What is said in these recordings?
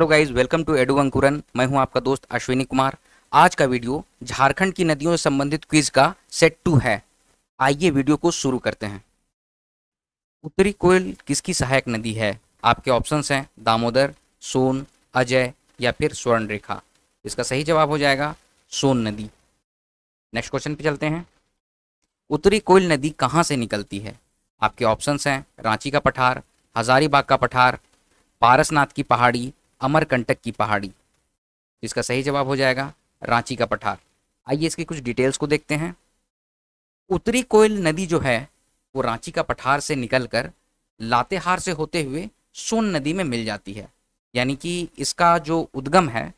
hello guys welcome to Edu Ankuran मैं हूं आपका दोस्त अश्विनी कुमार आज का वीडियो झारखंड की नदियों से संबंधित क्विज का सेट टू है आइए वीडियो को शुरू करते हैं उत्तरी कोयल किसकी सहायक नदी है आपके ऑप्शंस हैं दामोदर सोन अजय या फिर स्वर्ण रेखा इसका सही जवाब हो जाएगा सोन नदी नेक्स्ट क्वेश्चन पे चलते हैं उत्तरी कोयल नदी कहाँ से निकलती है आपके ऑप्शंस हैं रांची का पठार हजारीबाग का पठार पारसनाथ की पहाड़ी अमरकंटक की पहाड़ी इसका सही जवाब हो जाएगा रांची का पठार आइए इसकी कुछ डिटेल्स को देखते हैं उत्तरी कोयल नदी जो है वो रांची का पठार से निकलकर लातेहार से होते हुए सोन नदी में मिल जाती है यानी कि इसका जो उद्गम है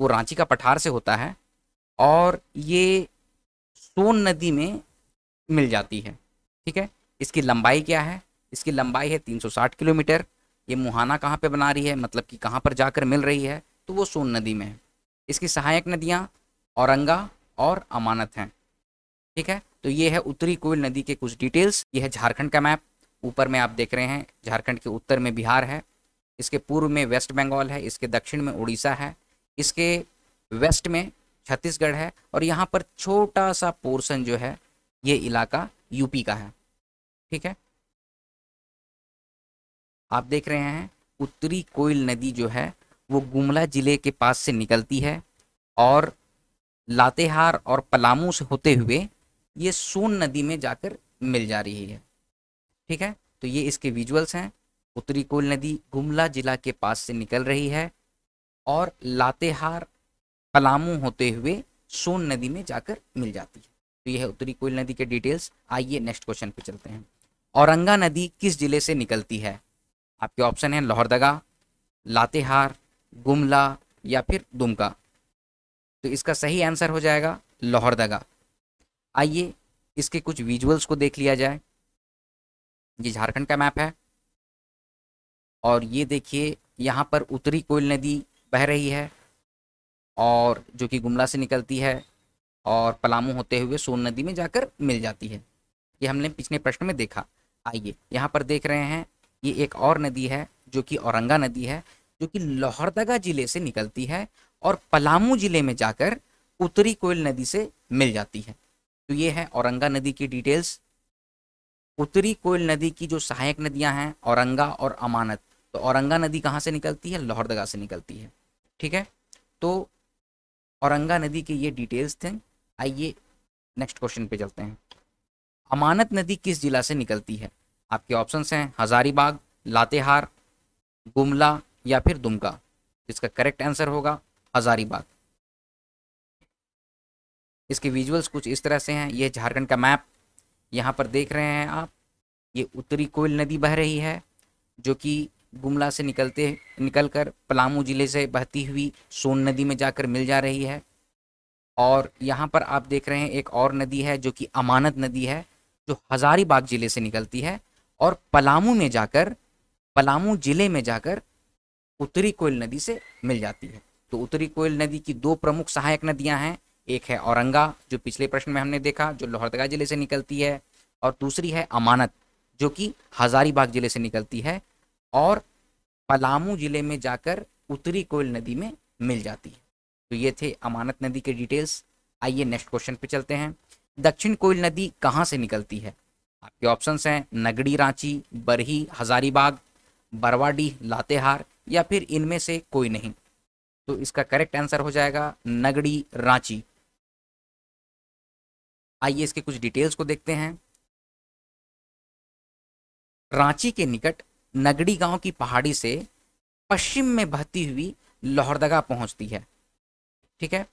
वो रांची का पठार से होता है और ये सोन नदी में मिल जाती है ठीक है इसकी लंबाई क्या है इसकी लंबाई है 360 किलोमीटर ये मुहाना कहाँ पे बना रही है मतलब कि कहाँ पर जाकर मिल रही है तो वो सोन नदी में है इसकी सहायक नदियाँ औरंगा और अमानत हैं ठीक है तो ये है उत्तरी कोयल नदी के कुछ डिटेल्स ये है झारखंड का मैप ऊपर में आप देख रहे हैं झारखंड के उत्तर में बिहार है इसके पूर्व में वेस्ट बंगाल है इसके दक्षिण में उड़ीसा है इसके वेस्ट में छत्तीसगढ़ है और यहाँ पर छोटा सा पोर्सन जो है ये इलाका यूपी का है ठीक है आप देख रहे हैं उत्तरी कोयल नदी जो है वो गुमला ज़िले के पास से निकलती है और लातेहार और पलामू से होते हुए ये सोन नदी में जाकर मिल जा रही है ठीक है तो ये इसके विजुअल्स हैं उत्तरी कोयल नदी गुमला जिला के पास से निकल रही है और लातेहार पलामू होते हुए सोन नदी में जाकर मिल जाती है तो यह है उत्तरी कोयल नदी के डिटेल्स आइए नेक्स्ट क्वेश्चन पे चलते हैं औरंगा नदी किस जिले से निकलती है आपके ऑप्शन हैं लाहौरदगा लातेहार गुमला या फिर दुमका तो इसका सही आंसर हो जाएगा लाहौरदगा आइए इसके कुछ विजुअल्स को देख लिया जाए ये झारखंड का मैप है और ये देखिए यहाँ पर उत्तरी कोयल नदी बह रही है और जो कि गुमला से निकलती है और पलामू होते हुए सोन नदी में जाकर मिल जाती है ये हमने पिछले प्रश्न में देखा आइए यहाँ पर देख रहे हैं ये एक और नदी है जो कि औरंगा नदी है जो कि लोहरदगा जिले से निकलती है और पलामू जिले में जाकर उत्तरी कोयल नदी से मिल जाती है तो ये है औरंगा नदी की डिटेल्स उत्तरी कोयल नदी की जो सहायक नदियां हैं औरंगा और अमानत तो औरंगा नदी कहाँ से निकलती है लोहरदगा से निकलती है ठीक है तो औरंगा नदी के ये डिटेल्स थे आइए नेक्स्ट क्वेश्चन पे चलते हैं अमानत नदी किस जिला से निकलती है आपके ऑप्शन हैं हज़ारीबाग लातेहार गुमला या फिर दुमका इसका करेक्ट आंसर होगा हज़ारीबाग इसके विजुअल्स कुछ इस तरह से हैं ये झारखंड का मैप यहाँ पर देख रहे हैं आप ये उत्तरी कोयल नदी बह रही है जो कि गुमला से निकलते निकल कर पलामू ज़िले से बहती हुई सोन नदी में जाकर मिल जा रही है और यहाँ पर आप देख रहे हैं एक और नदी है जो कि अमानत नदी है जो हज़ारीबाग ज़िले से निकलती है और पलामू में जाकर पलामू जिले में जाकर उत्तरी कोयल नदी से मिल जाती है तो उत्तरी कोयल नदी की दो प्रमुख सहायक नदियां हैं एक है औरंगा जो पिछले प्रश्न में हमने देखा जो लोहरदगा जिले से निकलती है और दूसरी है अमानत जो कि हजारीबाग जिले से निकलती है और पलामू जिले में जाकर उत्तरी कोयल नदी में मिल जाती है तो ये थे अमानत नदी के डिटेल्स आइए नेक्स्ट क्वेश्चन पे चलते हैं दक्षिण कोयल नदी कहाँ से निकलती है आपके ऑप्शंस हैं नगड़ी रांची बरही हजारीबाग बरवाडी लातेहार या फिर इनमें से कोई नहीं तो इसका करेक्ट आंसर हो जाएगा नगड़ी रांची आइए इसके कुछ डिटेल्स को देखते हैं रांची के निकट नगड़ी गांव की पहाड़ी से पश्चिम में बहती हुई लोहरदगा पहुंचती है ठीक है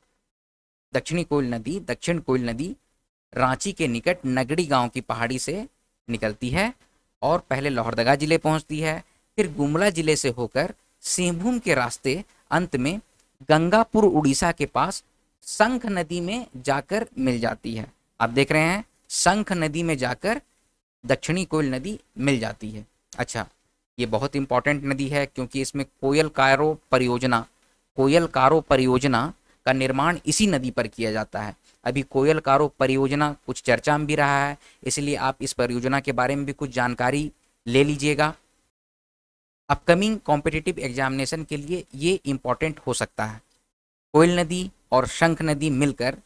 दक्षिणी कोयल नदी दक्षिण कोयल नदी रांची के निकट नगड़ी गांव की पहाड़ी से निकलती है और पहले लोहरदगा जिले पहुंचती है फिर गुमला जिले से होकर सिंहभूम के रास्ते अंत में गंगापुर उड़ीसा के पास संख नदी में जाकर मिल जाती है आप देख रहे हैं संख नदी में जाकर दक्षिणी कोयल नदी मिल जाती है अच्छा ये बहुत इंपॉर्टेंट नदी है क्योंकि इसमें कोयल कारो परियोजना कोयल कारो परियोजना का निर्माण इसी नदी पर किया जाता है अभी कोयल कारो परियोजना कुछ चर्चा में भी रहा है इसलिए आप इस परियोजना के बारे में भी कुछ जानकारी ले लीजिएगा अपकमिंग कॉम्पिटिटिव एग्जामिनेशन के लिए ये इम्पॉर्टेंट हो सकता है कोयल नदी और शंख नदी मिलकर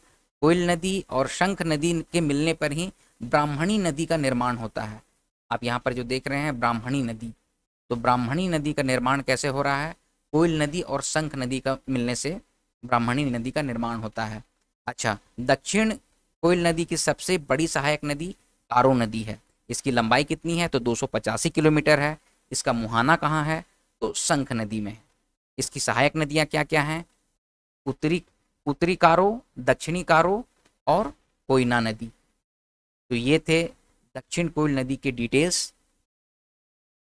कोयल नदी और शंख नदी के मिलने पर ही ब्राह्मणी नदी का निर्माण होता है आप यहाँ पर जो देख रहे हैं ब्राह्मणी नदी तो ब्राह्मणी नदी का निर्माण कैसे हो रहा है कोयल नदी और शंख नदी का मिलने से ब्राह्मणी नदी का निर्माण होता है अच्छा दक्षिण कोयल नदी की सबसे बड़ी सहायक नदी कारो नदी है इसकी लंबाई कितनी है तो दो किलोमीटर है इसका मुहाना कहाँ है तो संख नदी में इसकी सहायक नदियाँ क्या क्या हैं उत्तरी उत्तरी कारो दक्षिणी कारो और कोयना नदी तो ये थे दक्षिण कोयल नदी के डिटेल्स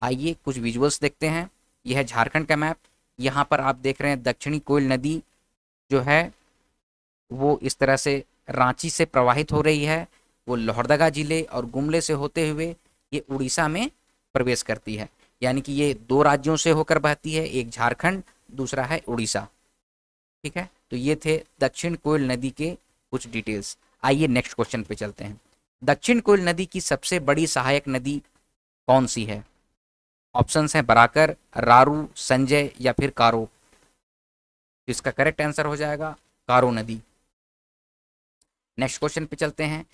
आइए कुछ विजुअल्स देखते हैं यह है झारखंड का मैप यहाँ पर आप देख रहे हैं दक्षिणी कोयल नदी जो है वो इस तरह से रांची से प्रवाहित हो रही है वो लोहरदगा जिले और गुमले से होते हुए ये उड़ीसा में प्रवेश करती है यानी कि ये दो राज्यों से होकर बहती है एक झारखंड दूसरा है उड़ीसा ठीक है तो ये थे दक्षिण कोयल नदी के कुछ डिटेल्स आइए नेक्स्ट क्वेश्चन पे चलते हैं दक्षिण कोयल नदी की सबसे बड़ी सहायक नदी कौन सी है ऑप्शंस हैं बराकर रारू संजय या फिर कारो इसका करेक्ट आंसर हो जाएगा कारो नदी नेक्स्ट क्वेश्चन पे चलते हैं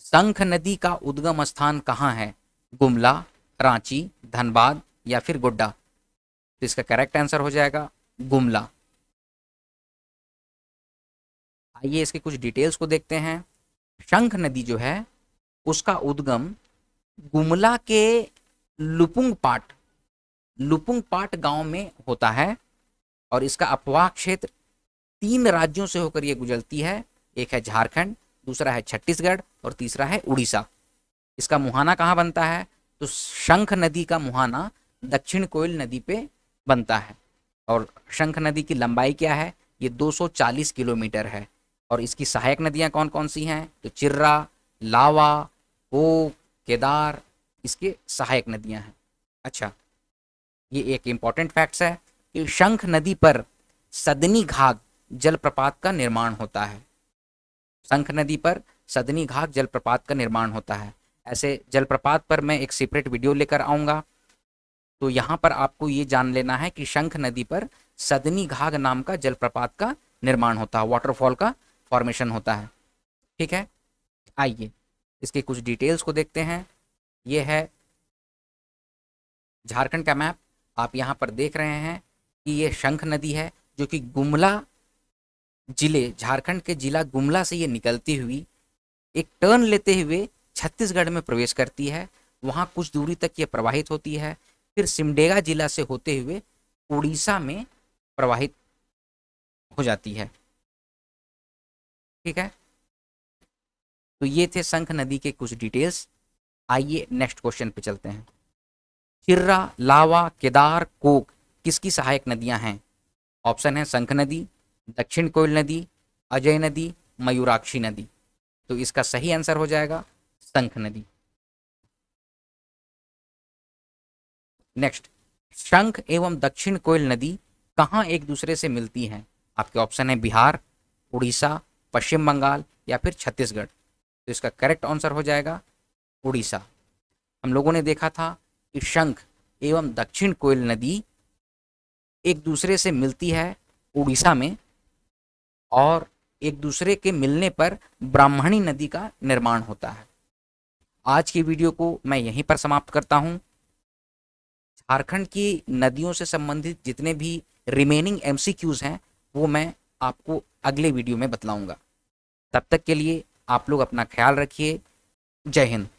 संख नदी का उद्गम स्थान कहाँ है गुमला रांची धनबाद या फिर गोड्डा तो इसका करेक्ट आंसर हो जाएगा गुमला आइए इसके कुछ डिटेल्स को देखते हैं शंख नदी जो है उसका उद्गम गुमला के लुपुंग पाट लुपुंग पाट गांव में होता है और इसका अपवाह क्षेत्र तीन राज्यों से होकर यह गुजरती है एक है झारखंड दूसरा है छत्तीसगढ़ और तीसरा है उड़ीसा इसका मुहाना कहाँ बनता है तो शंख नदी का मुहाना दक्षिण कोयल नदी पे बनता है और शंख नदी की लंबाई क्या है ये 240 किलोमीटर है और इसकी सहायक नदियाँ कौन कौन सी हैं तो चिर्रा लावा ओ केदार इसके सहायक नदियाँ हैं अच्छा ये एक इम्पॉर्टेंट फैक्ट्स है कि शंख नदी पर सदनी घाग जलप्रपात का निर्माण होता है शंख नदी पर सदनी घाघ जलप्रपात का निर्माण होता है ऐसे जलप्रपात पर मैं एक सेपरेट वीडियो लेकर आऊँगा तो यहाँ पर आपको ये जान लेना है कि शंख नदी पर सदनी घाघ नाम का जलप्रपात का निर्माण होता है वाटरफॉल का फॉर्मेशन होता है ठीक है आइए इसके कुछ डिटेल्स को देखते हैं ये है झारखंड का मैप आप यहाँ पर देख रहे हैं कि ये शंख नदी है जो कि गुमला जिले झारखंड के जिला गुमला से ये निकलती हुई एक टर्न लेते हुए छत्तीसगढ़ में प्रवेश करती है वहाँ कुछ दूरी तक ये प्रवाहित होती है फिर सिमडेगा जिला से होते हुए उड़ीसा में प्रवाहित हो जाती है ठीक है तो ये थे शंख नदी के कुछ डिटेल्स आइए नेक्स्ट क्वेश्चन पे चलते हैं चिर्रा लावा केदार कोक किसकी सहायक नदियां हैं ऑप्शन है शंख नदी दक्षिण कोयल नदी अजय नदी मयूराक्षी नदी तो इसका सही आंसर हो जाएगा शंख नदी नेक्स्ट शंख एवं दक्षिण कोयल नदी कहाँ एक दूसरे से मिलती हैं आपके ऑप्शन है बिहार उड़ीसा पश्चिम बंगाल या फिर छत्तीसगढ़ तो इसका करेक्ट आंसर हो जाएगा उड़ीसा हम लोगों ने देखा था कि शंख एवं दक्षिण कोयल नदी एक दूसरे से मिलती है उड़ीसा में और एक दूसरे के मिलने पर ब्राह्मणी नदी का निर्माण होता है आज की वीडियो को मैं यहीं पर समाप्त करता हूँ झारखंड की नदियों से संबंधित जितने भी रिमेनिंग एम हैं वो मैं आपको अगले वीडियो में बतलाऊंगा तब तक के लिए आप लोग अपना ख्याल रखिए जय हिंद